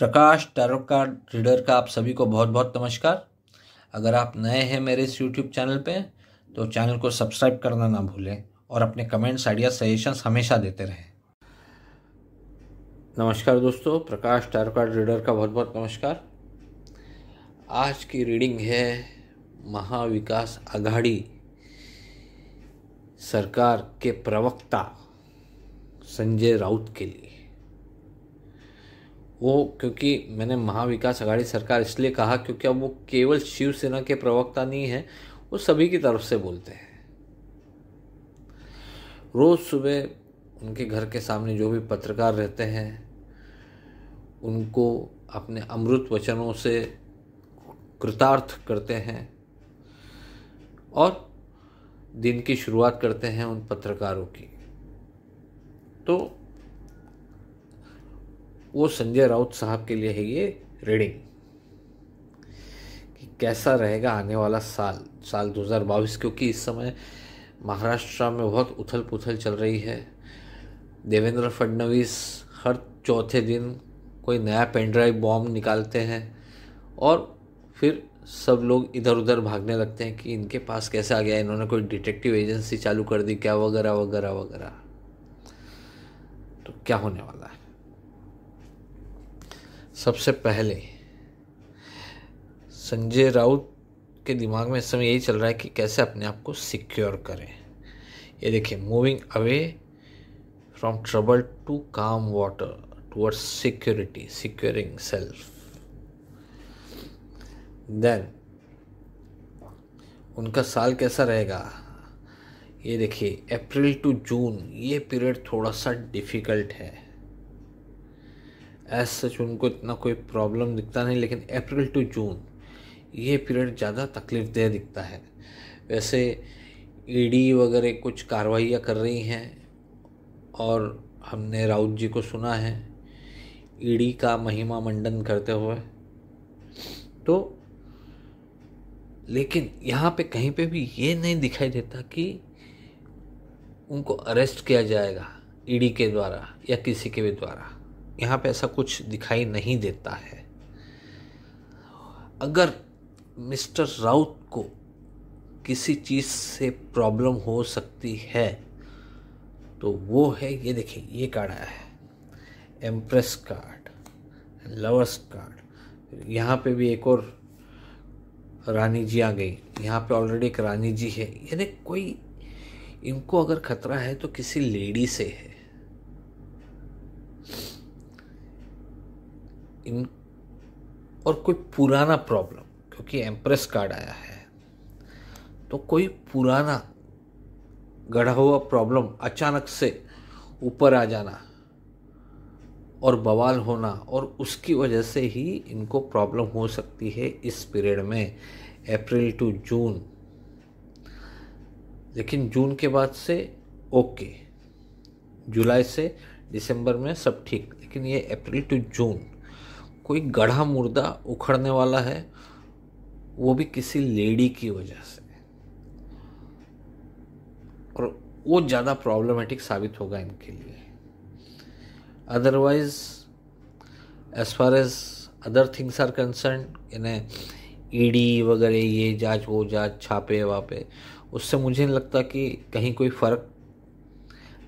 प्रकाश tarot card reader का आप सभी को बहुत बहुत नमस्कार अगर आप नए हैं मेरे इस यूट्यूब चैनल पे तो चैनल को सब्सक्राइब करना ना भूलें और अपने कमेंट्स आइडिया सजेशंस हमेशा देते रहें नमस्कार दोस्तों प्रकाश टैरो कार्ड रीडर का बहुत बहुत नमस्कार आज की रीडिंग है महाविकास आघाड़ी सरकार के प्रवक्ता संजय राउत के लिए वो क्योंकि मैंने महाविकास अघाड़ी सरकार इसलिए कहा क्योंकि अब वो केवल शिवसेना के प्रवक्ता नहीं है वो सभी की तरफ से बोलते हैं रोज़ सुबह उनके घर के सामने जो भी पत्रकार रहते हैं उनको अपने अमृत वचनों से कृतार्थ करते हैं और दिन की शुरुआत करते हैं उन पत्रकारों की तो वो संजय राउत साहब के लिए है ये रीडिंग कि कैसा रहेगा आने वाला साल साल 2022 क्योंकि इस समय महाराष्ट्र में बहुत उथल पुथल चल रही है देवेंद्र फडणवीस हर चौथे दिन कोई नया पेनड्राइव बॉम्ब निकालते हैं और फिर सब लोग इधर उधर भागने लगते हैं कि इनके पास कैसे आ गया इन्होंने कोई डिटेक्टिव एजेंसी चालू कर दी क्या वगैरह वगैरह वगैरह तो क्या होने वाला है सबसे पहले संजय राउत के दिमाग में इस समय यही चल रहा है कि कैसे अपने आप को सिक्योर करें ये देखिए moving away from trouble to calm water towards security securing self then उनका साल कैसा रहेगा ये देखिए अप्रैल टू जून ये पीरियड थोड़ा सा डिफ़िकल्ट है एज सच उनको इतना कोई प्रॉब्लम दिखता नहीं लेकिन अप्रैल टू जून ये पीरियड ज़्यादा तकलीफ दे दिखता है वैसे ईडी e वगैरह कुछ कार्रवाइयाँ कर रही हैं और हमने राउत जी को सुना है ईडी e का महिमा मंडन करते हुए तो लेकिन यहाँ पे कहीं पे भी ये नहीं दिखाई देता कि उनको अरेस्ट किया जाएगा ईडी e के द्वारा या किसी के भी द्वारा यहाँ पे ऐसा कुछ दिखाई नहीं देता है अगर मिस्टर राउत को किसी चीज़ से प्रॉब्लम हो सकती है तो वो है ये देखिए ये कार्ड आया है एम्प्रेस कार्ड लवर्स कार्ड यहाँ पे भी एक और रानी जी आ गई यहाँ पे ऑलरेडी एक रानी जी है यानी कोई इनको अगर खतरा है तो किसी लेडी से है इन और कोई पुराना प्रॉब्लम क्योंकि एम्प्रेस कार्ड आया है तो कोई पुराना गढ़ा हुआ प्रॉब्लम अचानक से ऊपर आ जाना और बवाल होना और उसकी वजह से ही इनको प्रॉब्लम हो सकती है इस पीरियड में अप्रैल टू जून लेकिन जून के बाद से ओके जुलाई से दिसंबर में सब ठीक लेकिन ये अप्रैल टू जून कोई गढ़ा मुर्दा उखड़ने वाला है वो भी किसी लेडी की वजह से और वो ज़्यादा प्रॉब्लमेटिक साबित होगा इनके लिए otherwise as far as other things are concern यानी ईडी वगैरह ये जांच वो जांच छापे वापे उससे मुझे नहीं लगता कि कहीं कोई फ़र्क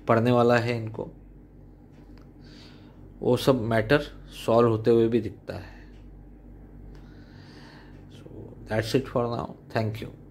पड़ने वाला है इनको वो सब मैटर सॉल्व होते हुए भी दिखता है so that's it for now thank you